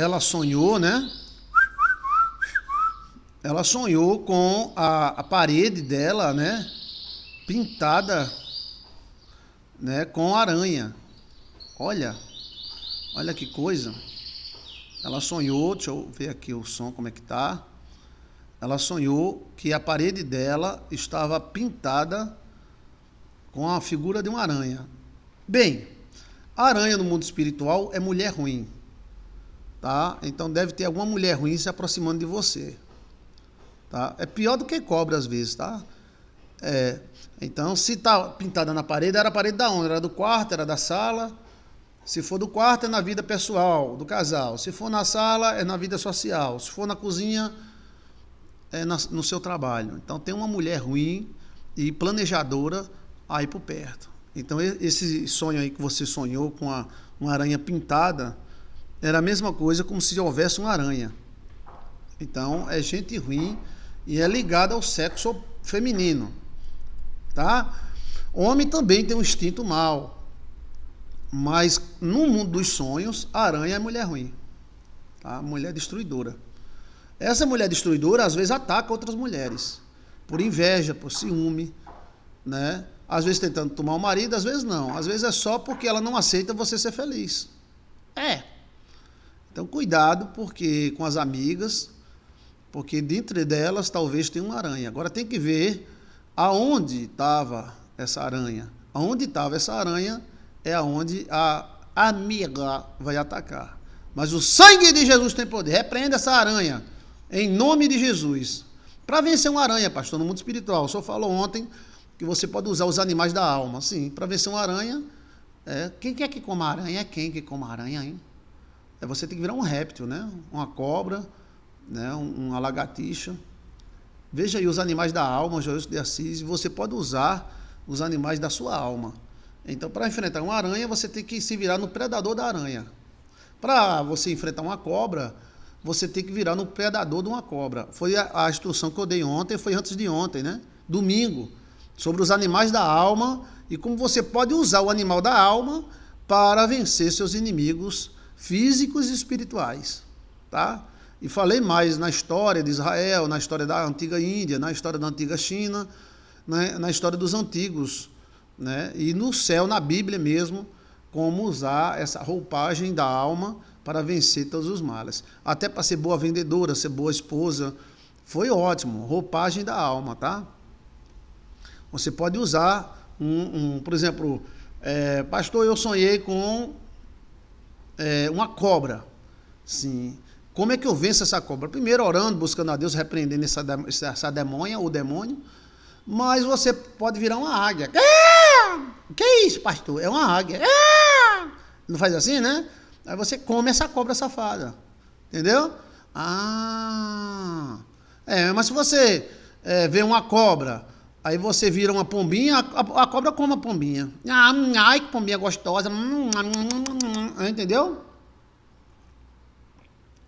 ela sonhou, né? Ela sonhou com a, a parede dela, né? Pintada, né? Com aranha. Olha, olha que coisa. Ela sonhou, deixa eu ver aqui o som como é que tá. Ela sonhou que a parede dela estava pintada com a figura de uma aranha. Bem, a aranha no mundo espiritual é mulher ruim tá? Então deve ter alguma mulher ruim se aproximando de você, tá? É pior do que cobra às vezes, tá? É, então se tá pintada na parede, era a parede da onde? Era do quarto, era da sala? Se for do quarto é na vida pessoal do casal, se for na sala é na vida social, se for na cozinha é na, no seu trabalho. Então tem uma mulher ruim e planejadora aí por perto. Então esse sonho aí que você sonhou com a, uma aranha pintada era a mesma coisa como se houvesse uma aranha. Então, é gente ruim e é ligada ao sexo feminino, tá? Homem também tem um instinto mal, mas no mundo dos sonhos, a aranha é mulher ruim, tá? Mulher destruidora. Essa mulher destruidora, às vezes, ataca outras mulheres, por inveja, por ciúme, né? Às vezes tentando tomar o marido, às vezes não. Às vezes é só porque ela não aceita você ser feliz. É, então, cuidado porque com as amigas, porque dentre delas talvez tenha uma aranha. Agora tem que ver aonde estava essa aranha. Aonde estava essa aranha é aonde a amiga vai atacar. Mas o sangue de Jesus tem poder. Repreenda essa aranha em nome de Jesus. Para vencer uma aranha, pastor, no mundo espiritual. O senhor falou ontem que você pode usar os animais da alma. Sim, para vencer uma aranha, é, quem quer que coma aranha? É quem que coma aranha, hein? é você tem que virar um réptil, né? Uma cobra, né? Uma lagartixa. Veja aí os animais da alma, Joelso de Assis, você pode usar os animais da sua alma. Então, para enfrentar uma aranha, você tem que se virar no predador da aranha. Para você enfrentar uma cobra, você tem que virar no predador de uma cobra. Foi a, a instrução que eu dei ontem, foi antes de ontem, né? Domingo, sobre os animais da alma e como você pode usar o animal da alma para vencer seus inimigos físicos e espirituais, tá? E falei mais na história de Israel, na história da antiga Índia, na história da antiga China, né? na história dos antigos, né? E no céu, na Bíblia mesmo, como usar essa roupagem da alma para vencer todos os males. Até para ser boa vendedora, ser boa esposa, foi ótimo. Roupagem da alma, tá? Você pode usar um, um por exemplo, é, pastor, eu sonhei com é, uma cobra. Sim. Como é que eu venço essa cobra? Primeiro orando, buscando a Deus, repreendendo essa, essa demônia ou demônio. Mas você pode virar uma águia. Ah! Que é isso, pastor? É uma águia. Ah! Não faz assim, né? Aí você come essa cobra safada. Entendeu? Ah. É, mas se você é, vê uma cobra Aí você vira uma pombinha, a, a cobra come a pombinha. Ah, ai, que pombinha gostosa. Hum, hum, hum, entendeu?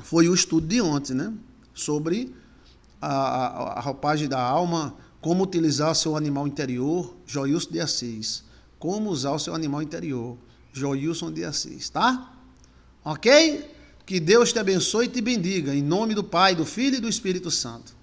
Foi o estudo de ontem, né? Sobre a, a, a roupagem da alma, como utilizar o seu animal interior, Joilson de Assis. Como usar o seu animal interior, Joilson de Assis, tá? Ok? Que Deus te abençoe e te bendiga, em nome do Pai, do Filho e do Espírito Santo.